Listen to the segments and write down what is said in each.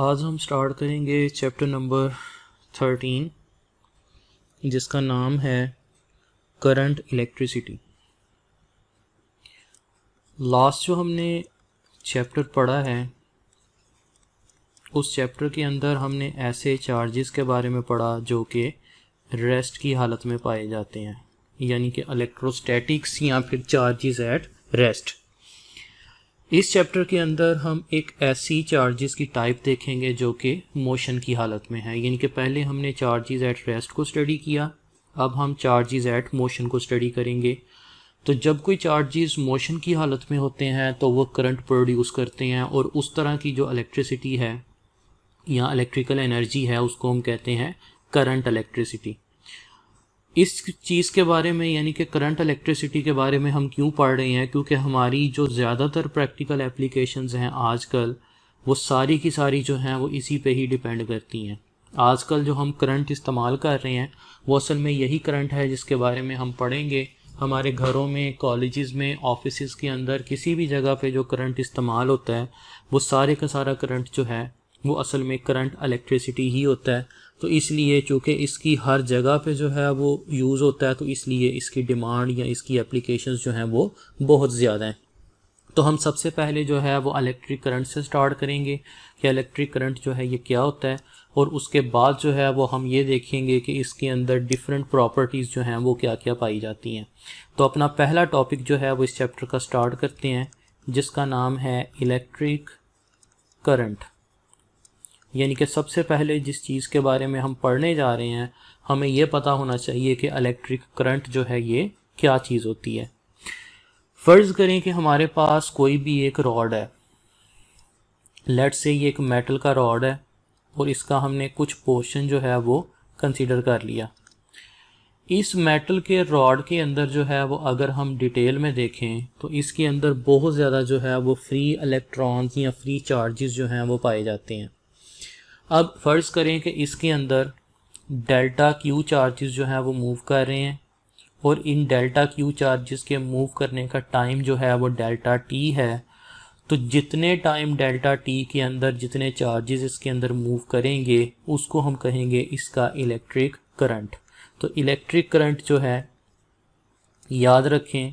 आज हम स्टार्ट करेंगे चैप्टर नंबर थर्टीन जिसका नाम है करंट इलेक्ट्रिसिटी लास्ट जो हमने चैप्टर पढ़ा है उस चैप्टर के अंदर हमने ऐसे चार्जेस के बारे में पढ़ा जो कि रेस्ट की हालत में पाए जाते हैं यानी कि इलेक्ट्रोस्टैटिक्स या फिर चार्जेस एट रेस्ट इस चैप्टर के अंदर हम एक ऐसी चार्जेस की टाइप देखेंगे जो कि मोशन की हालत में है यानी कि पहले हमने चार्जेस एट रेस्ट को स्टडी किया अब हम चार्जेस एट मोशन को स्टडी करेंगे तो जब कोई चार्जेस मोशन की हालत में होते हैं तो वो करंट प्रोड्यूस करते हैं और उस तरह की जो इलेक्ट्रिसिटी है या इलेक्ट्रिकल एनर्जी है उसको हम कहते हैं करंट इलेक्ट्रिसिटी इस चीज़ के बारे में यानी कि करंट इलेक्ट्रिसिटी के बारे में हम क्यों पढ़ रहे हैं क्योंकि हमारी जो ज़्यादातर प्रैक्टिकल एप्लीकेशंस हैं आजकल वो सारी की सारी जो हैं वो इसी पे ही डिपेंड करती हैं आजकल जो हम करंट इस्तेमाल कर रहे हैं वो असल में यही करंट है जिसके बारे में हम पढ़ेंगे हमारे घरों में कॉलेज़ में ऑफिस के अंदर किसी भी जगह पे जो करंट इस्तेमाल होता है वो सारे का सारा करंट जो है वो असल में करंट इलेक्ट्रिसिटी ही होता है तो इसलिए चूँकि इसकी हर जगह पे जो है वो यूज़ होता है तो इसलिए इसकी डिमांड या इसकी एप्लीकेशन जो हैं वो बहुत ज़्यादा हैं तो हम सबसे पहले जो है वो इलेक्ट्रिक करंट से स्टार्ट करेंगे कि इलेक्ट्रिक करंट जो है ये क्या होता है और उसके बाद जो है वो हम ये देखेंगे कि इसके अंदर डिफरेंट प्रॉपर्टीज़ जो हैं वो क्या क्या पाई जाती हैं तो अपना पहला टॉपिक जो है वो इस चैप्टर का स्टार्ट करते हैं जिसका नाम है इलेक्ट्रिक करंट यानी कि सबसे पहले जिस चीज़ के बारे में हम पढ़ने जा रहे हैं हमें यह पता होना चाहिए कि इलेक्ट्रिक करंट जो है ये क्या चीज़ होती है फ़र्ज़ करें कि हमारे पास कोई भी एक रॉड है लेट से ये एक मेटल का रॉड है और इसका हमने कुछ पोर्शन जो है वो कंसिडर कर लिया इस मेटल के रॉड के अंदर जो है वो अगर हम डिटेल में देखें तो इसके अंदर बहुत ज़्यादा जो है वो फ्री इलेक्ट्रॉन्स या फ्री चार्जेस जो हैं वो पाए जाते हैं अब फ़र्ज़ करें कि इसके अंदर डेल्टा क्यू चार्जेस जो हैं वो मूव कर रहे हैं और इन डेल्टा क्यू चार्जेस के मूव करने का टाइम जो है वो डेल्टा टी है तो जितने टाइम डेल्टा टी के अंदर जितने चार्जेस इसके अंदर मूव करेंगे उसको हम कहेंगे इसका इलेक्ट्रिक करंट तो इलेक्ट्रिक करंट जो है याद रखें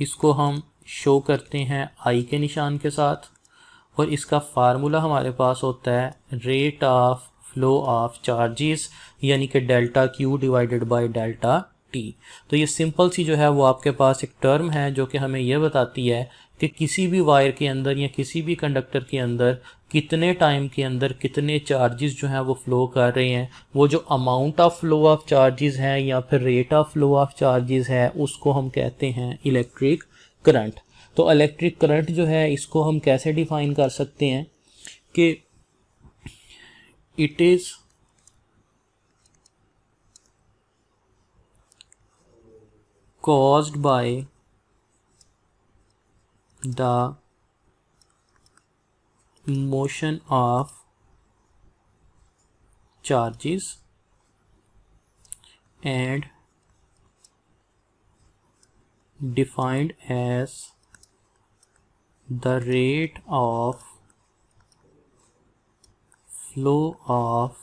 इसको हम शो करते हैं आई के निशान के साथ और इसका फार्मूला हमारे पास होता है rate of flow of charges यानी कि delta Q divided by delta T तो ये सिंपल सी जो है वो आपके पास एक टर्म है जो कि हमें यह बताती है कि किसी भी वायर के अंदर या किसी भी कंडक्टर के अंदर कितने टाइम के अंदर कितने चार्जेस जो हैं वो फ्लो कर रहे हैं वो जो amount of flow of charges है या फिर rate of flow of charges है उसको हम कहते हैं इलेक्ट्रिक करंट तो इलेक्ट्रिक करंट जो है इसको हम कैसे डिफाइन कर सकते हैं कि it is caused by the motion of charges and defined as the rate of flow of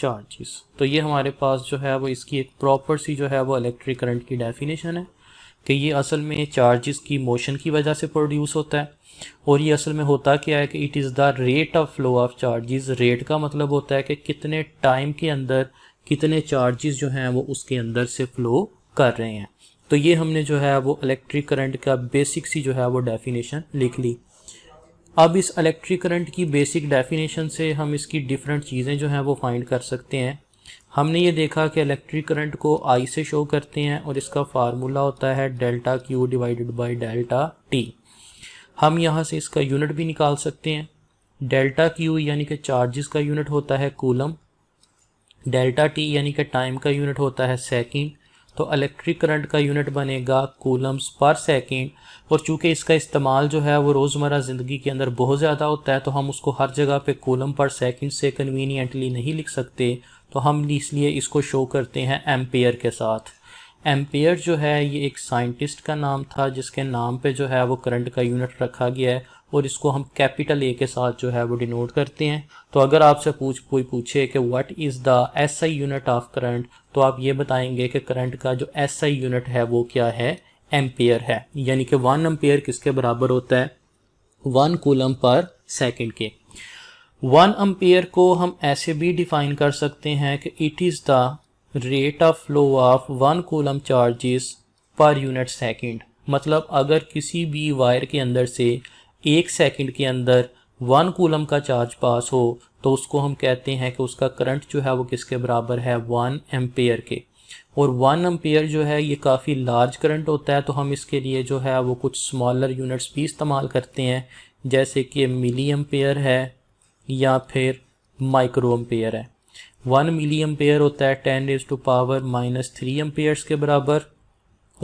charges तो ये हमारे पास जो है वो इसकी एक प्रॉपर सी जो है वो इलेक्ट्रिक करंट की डेफिनेशन है कि ये असल में चार्जेस की मोशन की वजह से प्रोड्यूस होता है और ये असल में होता क्या है कि it is the rate of flow of charges rate का मतलब होता है कि कितने टाइम के अंदर कितने चार्जेस जो हैं वो उसके अंदर से फ्लो कर रहे हैं तो ये हमने जो है वो इलेक्ट्रिक करंट का बेसिक सी जो है वो डेफिनेशन लिख ली अब इस इलेक्ट्रिक करंट की बेसिक डेफिनेशन से हम इसकी डिफरेंट चीज़ें जो हैं वो फाइंड कर सकते हैं हमने ये देखा कि इलेक्ट्रिक करंट को आई से शो करते हैं और इसका फार्मूला होता है delta Q divided by delta T हम यहाँ से इसका यूनिट भी निकाल सकते हैं डेल्टा क्यू यानी कि चार्जेस का यूनिट होता है कूलम डेल्टा टी यानी कि टाइम का यूनिट होता है सेकेंड तो इलेक्ट्रिक करंट का यूनिट बनेगा कूलम्स पर सेकेंड और चूँकि इसका इस्तेमाल जो है वो रोज़मर्रा ज़िंदगी के अंदर बहुत ज़्यादा होता है तो हम उसको हर जगह पे कूलम पर सेकेंड से कन्वीनियंटली नहीं लिख सकते तो हम इसलिए इसको शो करते हैं एम्पेयर के साथ एम्पेयर जो है ये एक साइंटिस्ट का नाम था जिसके नाम पर जो है वो करंट का यूनिट रखा गया है और इसको हम कैपिटल ए के साथ जो है वो डिनोट करते हैं तो अगर आपसे पूछ कोई पूछे कि what is the S I unit of current तो आप ये बताएंगे कि करंट का जो एस आई यूनिट है वो क्या है एम्पेयर है यानी कि वन एम्पेयर किसके बराबर होता है वन कूलम पर सेकेंड के वन एम्पेयर को हम ऐसे भी डिफाइन कर सकते हैं कि it is the rate of flow of one coulomb charges per unit second मतलब अगर किसी भी वायर के अंदर से एक सेकंड के अंदर वन कूलम का चार्ज पास हो तो उसको हम कहते हैं कि उसका करंट जो है वो किसके बराबर है वन एम्पेयर के और वन एम्पेयर जो है ये काफ़ी लार्ज करंट होता है तो हम इसके लिए जो है वो कुछ स्मॉलर यूनिट्स भी इस्तेमाल करते हैं जैसे कि मिली एम्पेयर है या फिर माइक्रो एम्पेयर है वन मिली एम्पेयर होता है ten raise to power minus three amperes के बराबर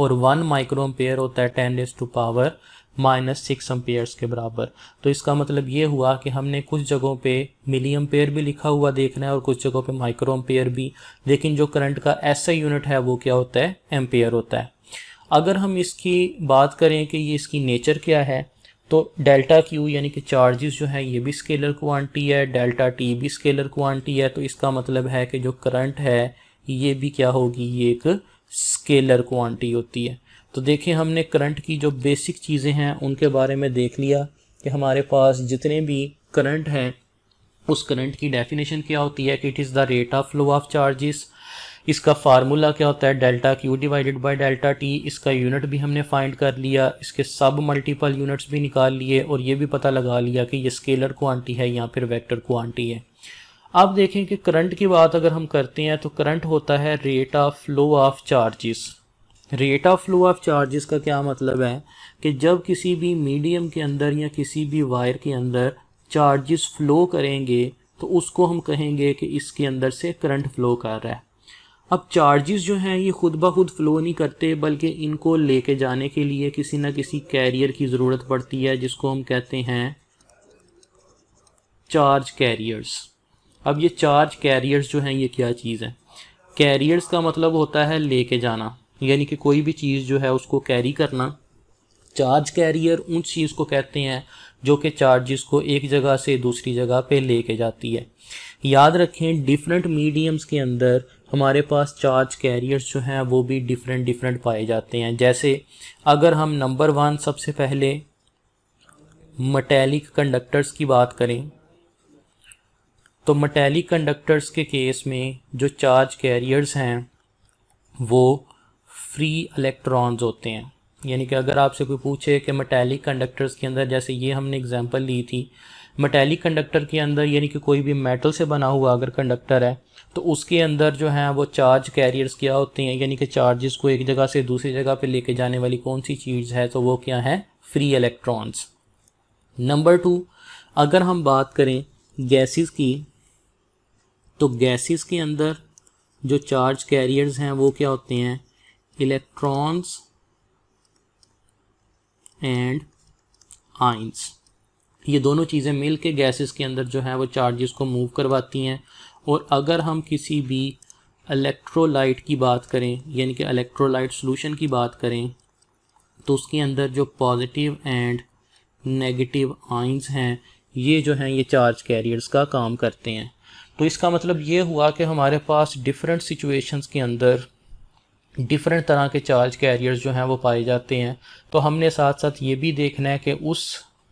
और वन माइक्रो एम्पेयर होता है ten raise to power minus six amperes के बराबर तो इसका मतलब ये हुआ कि हमने कुछ जगहों पे मिली एम्पेयर भी लिखा हुआ देखना है और कुछ जगहों पे माइक्रो एम्पेयर भी लेकिन जो करंट का ऐसा यूनिट है वो क्या होता है एम्पेयर होता है अगर हम इसकी बात करें कि ये इसकी नेचर क्या है तो डेल्टा क्यू यानी कि चार्जेस जो है ये भी स्केलर क्वान्टी है डेल्टा टी भी स्केलर क्वान्टी है तो इसका मतलब है कि जो करंट है ये भी क्या होगी ये एक स्केलर क्वान्टी होती है तो देखिए हमने करंट की जो बेसिक चीज़ें हैं उनके बारे में देख लिया कि हमारे पास जितने भी करंट हैं उस करंट की डेफिनेशन क्या होती है कि it is the rate of flow of charges इसका फार्मूला क्या होता है delta Q divided by delta T इसका यूनिट भी हमने फाइंड कर लिया इसके सब मल्टीपल यूनिट्स भी निकाल लिए और ये भी पता लगा लिया कि ये स्केलर क्वान्टी है या फिर वेक्टर क्वान्टी है अब देखें कि करंट की बात अगर हम करते हैं तो करंट होता है rate of flow of charges rate of flow of charges का क्या मतलब है कि जब किसी भी मीडियम के अंदर या किसी भी वायर के अंदर चार्जेस फ्लो करेंगे तो उसको हम कहेंगे कि इसके अंदर से करंट फ्लो कर रहा है अब चार्जेस जो हैं ये खुद ब खुद फ़्लो नहीं करते बल्कि इनको लेके जाने के लिए किसी ना किसी कैरियर की ज़रूरत पड़ती है जिसको हम कहते हैं चार्ज कैरियर्स अब ये चार्ज कैरियर्स जो हैं ये क्या चीज़ है कैरियर्स का मतलब होता है लेके जाना यानी कि कोई भी चीज़ जो है उसको कैरी करना चार्ज कैरियर उन चीज़ को कहते हैं जो कि चार्जेस को एक जगह से दूसरी जगह पे लेके जाती है याद रखें डिफरेंट मीडियम्स के अंदर हमारे पास चार्ज कैरियर्स जो हैं वो भी डिफरेंट डिफरेंट पाए जाते हैं जैसे अगर हम नंबर वन सबसे पहले मटैलिक कंडक्टर्स की बात करें तो मटैलिक कंडक्टर्स के केस में जो चार्ज कैरियर्स हैं वो फ्री इलेक्ट्रॉन्स होते हैं यानी कि अगर आपसे कोई पूछे कि मेटेलिक कंडक्टर्स के अंदर जैसे ये हमने एग्जांपल ली थी मेटेलिक कंडक्टर के अंदर यानी कि कोई भी मेटल से बना हुआ अगर कंडक्टर है तो उसके अंदर जो है वो चार्ज कैरियर्स क्या होते हैं यानी कि चार्जेस को एक जगह से दूसरी जगह पे लेके जाने वाली कौन सी चीज़ है तो वो क्या है फ्री इलेक्ट्रॉन्स नंबर टू अगर हम बात करें गैसेस की तो गैसेस के अंदर जो चार्ज कैरियर्स हैं वो क्या होते हैं electrons एंड आइंस ये दोनों चीज़ें मिल के गैसेस के अंदर जो है वो चार्जेस को मूव करवाती हैं और अगर हम किसी भी इलेक्ट्रोलाइट की बात करें यानी कि इलेक्ट्रोलाइट सॉल्यूशन की बात करें तो उसके अंदर जो पॉजिटिव एंड नेगेटिव आइंस हैं ये जो हैं ये चार्ज कैरियर्स का काम करते हैं तो इसका मतलब ये हुआ कि हमारे पास डिफरेंट सिचुएशंस के अंदर डिफरेंट तरह के चार्ज कैरियर्स जो हैं वो पाए जाते हैं तो हमने साथ साथ ये भी देखना है कि उस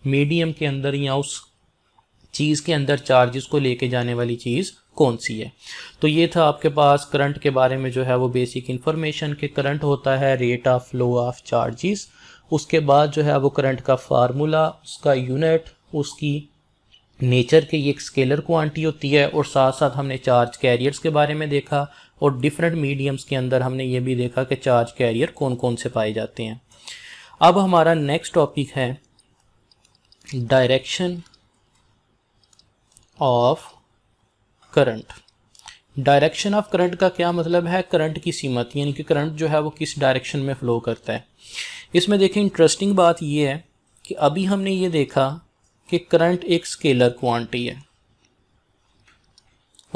मीडियम के अंदर या उस चीज़ के अंदर चार्जेस को लेके जाने वाली चीज़ कौन सी है तो ये था आपके पास करंट के बारे में जो है वो बेसिक इन्फॉर्मेशन के करंट होता है rate of flow of charges उसके बाद जो है वो करंट का फार्मूला उसका यूनिट उसकी नेचर के ये एक स्केलर क्वांटिटी होती है और साथ साथ हमने चार्ज कैरियर्स के बारे में देखा और डिफरेंट मीडियम्स के अंदर हमने ये भी देखा कि चार्ज कैरियर कौन कौन से पाए जाते हैं अब हमारा नेक्स्ट टॉपिक है direction of current direction of current का क्या मतलब है करंट की सीमत यानी कि करंट जो है वो किस डायरेक्शन में फ़्लो करता है इसमें देखें इंटरेस्टिंग बात ये है कि अभी हमने ये देखा कि करंट एक स्केलर क्वांटिटी है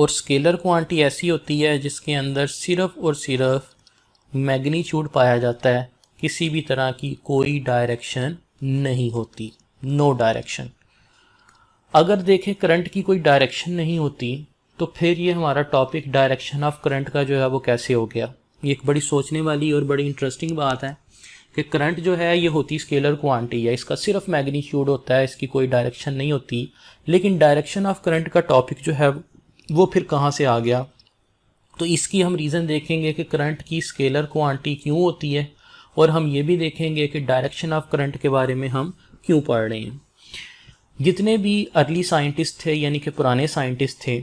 और स्केलर क्वांटिटी ऐसी होती है जिसके अंदर सिर्फ और सिर्फ मैग्नीट्यूड पाया जाता है किसी भी तरह की कोई डायरेक्शन नहीं होती नो no डायरेक्शन अगर देखें करंट की कोई डायरेक्शन नहीं होती तो फिर ये हमारा टॉपिक डायरेक्शन ऑफ करंट का जो है वो कैसे हो गया ये एक बड़ी सोचने वाली और बड़ी इंटरेस्टिंग बात है कि करंट जो है ये होती स्केलर क्वांटिटी है इसका सिर्फ मैग्नीट्यूड होता है इसकी कोई डायरेक्शन नहीं होती लेकिन डायरेक्शन ऑफ करंट का टॉपिक जो है वो फिर कहाँ से आ गया तो इसकी हम रीज़न देखेंगे कि करंट की स्केलर क्वांटिटी क्यों होती है और हम ये भी देखेंगे कि डायरेक्शन ऑफ करंट के बारे में हम क्यों पढ़ रहे हैं जितने भी अर्ली साइंटिस्ट थे यानी कि पुराने साइंटिस्ट थे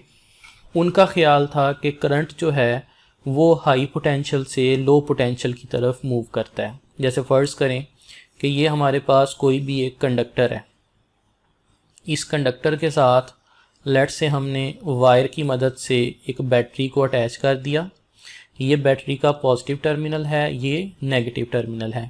उनका ख्याल था कि करंट जो है वो हाई पोटेंशियल से लो पोटेंशियल की तरफ मूव करता है जैसे फ़र्ज़ करें कि ये हमारे पास कोई भी एक कंडक्टर है इस कंडक्टर के साथ लेट से हमने वायर की मदद से एक बैटरी को अटैच कर दिया ये बैटरी का पॉजिटिव टर्मिनल है ये नेगेटिव टर्मिनल है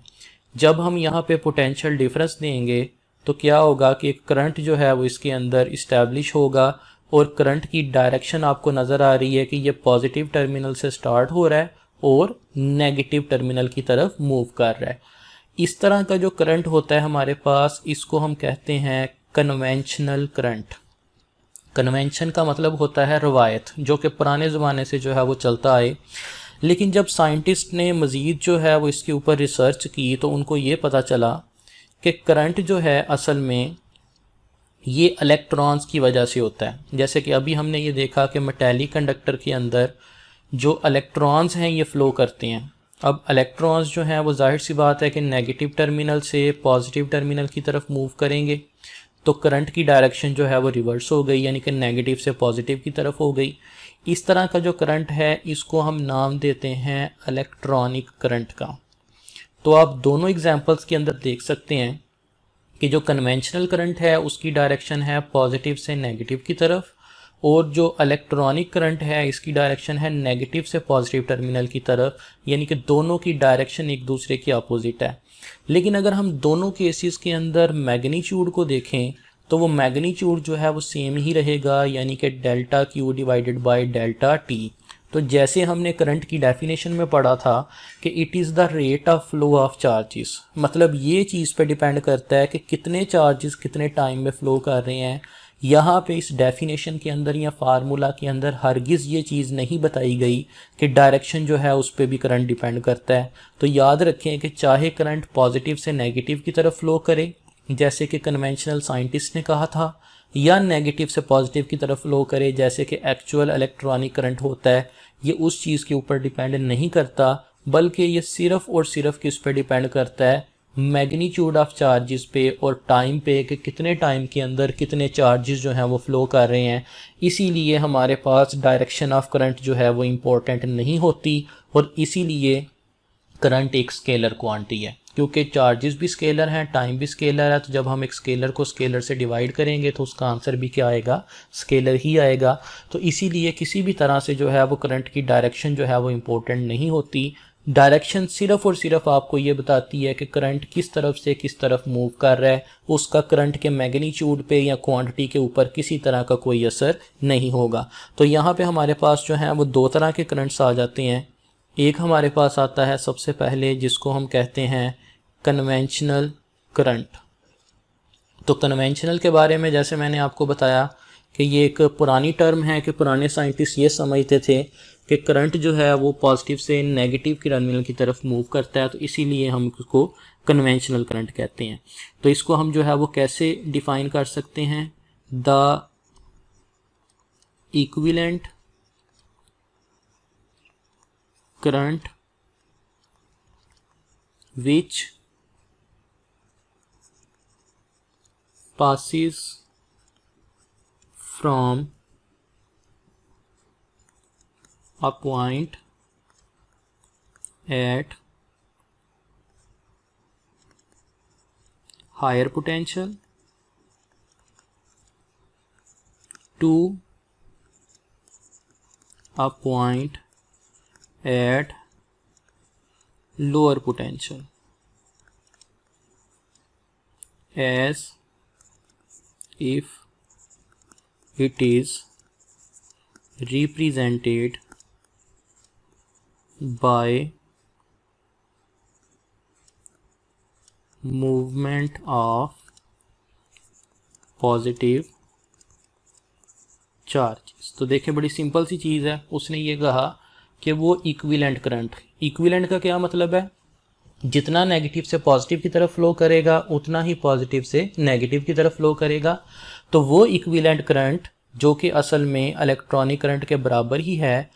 जब हम यहाँ पे पोटेंशियल डिफरेंस देंगे तो क्या होगा कि करंट जो है वो इसके अंदर इस्टेब्लिश होगा और करंट की डायरेक्शन आपको नज़र आ रही है कि ये पॉजिटिव टर्मिनल से स्टार्ट हो रहा है और नेगेटिव टर्मिनल की तरफ मूव कर रहा है इस तरह का जो करंट होता है हमारे पास इसको हम कहते हैं कन्वेंशनल करंट कन्वेंशन का मतलब होता है रवायत जो कि पुराने ज़माने से जो है वो चलता आए लेकिन जब साइंटिस्ट ने मज़ीद जो है वो इसके ऊपर रिसर्च की तो उनको ये पता चला कि करंट जो है असल में ये इलेक्ट्रॉन्स की वजह से होता है जैसे कि अभी हमने ये देखा कि मेटेली कंडक्टर के अंदर जो इलेक्ट्रॉन्स हैं ये फ़्लो करते हैं अब इलेक्ट्रॉन्स जो हैं वो जाहिर सी बात है कि नेगेटिव टर्मिनल से पॉजिटिव टर्मिनल की तरफ मूव करेंगे तो करंट की डायरेक्शन जो है वो रिवर्स हो गई यानी कि नेगेटिव से पॉजिटिव की तरफ हो गई इस तरह का जो करंट है इसको हम नाम देते हैं इलेक्ट्रॉनिक करंट का तो आप दोनों एग्जांपल्स के अंदर देख सकते हैं कि जो कन्वेंशनल करंट है उसकी डायरेक्शन है पॉजिटिव से नेगेटिव की तरफ और जो इलेक्ट्रॉनिक करंट है इसकी डायरेक्शन है नेगेटिव से पॉजिटिव टर्मिनल की तरफ यानी कि दोनों की डायरेक्शन एक दूसरे की अपोजिट है लेकिन अगर हम दोनों केसेस के अंदर मैग्नीच्यूड को देखें तो वो मैग्नीच्यूड जो है वो सेम ही रहेगा यानी कि delta Q divided by delta T तो जैसे हमने करंट की डेफिनेशन में पढ़ा था कि it is the rate of flow of charges मतलब ये चीज़ पे डिपेंड करता है कि कितने चार्जेस कितने टाइम में फ़्लो कर रहे हैं यहाँ पे इस डेफिनेशन के अंदर या फार्मूला के अंदर हरगिज़ ये चीज़ नहीं बताई गई कि डायरेक्शन जो है उस पर भी करंट डिपेंड करता है तो याद रखें कि चाहे करंट पॉजिटिव से नेगेटिव की तरफ फ्लो करे जैसे कि कन्वेंशनल साइंटिस्ट ने कहा था या नेगेटिव से पॉजिटिव की तरफ फ्लो करे जैसे कि एक्चुअल इलेक्ट्रॉनिक करंट होता है ये उस चीज़ के ऊपर डिपेंड नहीं करता बल्कि ये सिर्फ़ और सिर्फ किस पर डिपेंड करता है मैग्नीट्यूड ऑफ चार्जेस पे और टाइम पे कि कितने टाइम के अंदर कितने चार्जेस जो हैं वो फ्लो कर रहे हैं इसीलिए हमारे पास डायरेक्शन ऑफ करंट जो है वो इम्पोर्टेंट नहीं होती और इसीलिए करंट एक स्केलर क्वांटिटी है क्योंकि चार्जेस भी स्केलर हैं टाइम भी स्केलर है तो जब हम एक स्केलर को स्केलर से डिवाइड करेंगे तो उसका आंसर भी क्या आएगा स्केलर ही आएगा तो इसीलिए किसी भी तरह से जो है वो करंट की डायरेक्शन जो है वो इम्पोर्टेंट नहीं होती डायरेक्शन सिर्फ और सिर्फ आपको ये बताती है कि करंट किस तरफ से किस तरफ मूव कर रहा है उसका करंट के मैग्नीट्यूड पे या क्वांटिटी के ऊपर किसी तरह का कोई असर नहीं होगा तो यहाँ पे हमारे पास जो है वो दो तरह के करंट्स आ जाते हैं एक हमारे पास आता है सबसे पहले जिसको हम कहते हैं कन्वेंशनल करंट तो कन्वेंशनल के बारे में जैसे मैंने आपको बताया कि ये एक पुरानी टर्म है कि पुराने साइंटिस्ट ये समझते थे कि करंट जो है वो पॉजिटिव से नेगेटिव की टर्मिनल की तरफ मूव करता है तो इसीलिए हम उसको कन्वेंशनल करंट कहते हैं तो इसको हम जो है वो कैसे डिफाइन कर सकते हैं the equivalent current which passes from a point at higher potential to a point at lower potential as if it is represented by movement of positive charges तो देखें बड़ी सिंपल सी चीज़ है उसने ये कहा कि वो इक्विलेंट करंट इक्विलेंट का क्या मतलब है जितना नेगेटिव से पॉजिटिव की तरफ फ्लो करेगा उतना ही पॉजिटिव से नेगेटिव की तरफ फ्लो करेगा तो वो इक्विलेंट करंट जो कि असल में इलेक्ट्रॉनिक करंट के बराबर ही है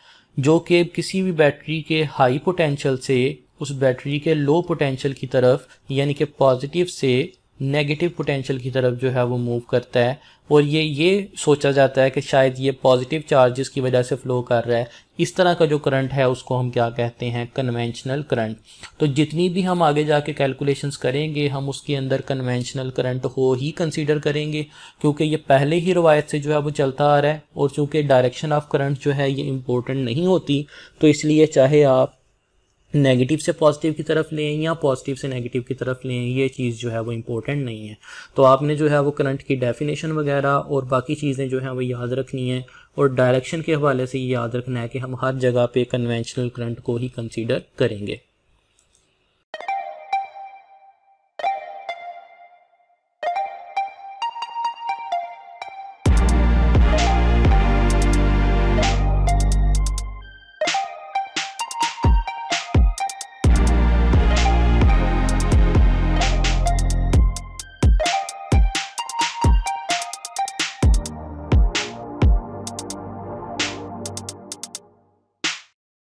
जो कि किसी भी बैटरी के हाई पोटेंशियल से उस बैटरी के लो पोटेंशियल की तरफ यानी कि पॉजिटिव से नेगेटिव पोटेंशियल की तरफ जो है वो मूव करता है और ये ये सोचा जाता है कि शायद ये पॉजिटिव चार्जेस की वजह से फ़्लो कर रहा है इस तरह का जो करंट है उसको हम क्या कहते हैं कन्वेंशनल करंट तो जितनी भी हम आगे जाके कैलकुलेशंस करेंगे हम उसके अंदर कन्वेंशनल करंट हो ही कंसीडर करेंगे क्योंकि ये पहले ही रवायत से जो है वो चलता आ रहा है और चूँकि डायरेक्शन ऑफ करंट जो है ये इम्पोर्टेंट नहीं होती तो इसलिए चाहे आप नेगेटिव से पॉजिटिव की तरफ लें या पॉजिटिव से नेगेटिव की तरफ लें ये चीज़ जो है वो इम्पोर्टेंट नहीं है तो आपने जो है वो करंट की डेफिनेशन वगैरह और बाकी चीज़ें जो हैं वो याद रखनी है और डायरेक्शन के हवाले से ये याद रखना है कि हम हर जगह पे कन्वेंशनल करंट को ही कंसीडर करेंगे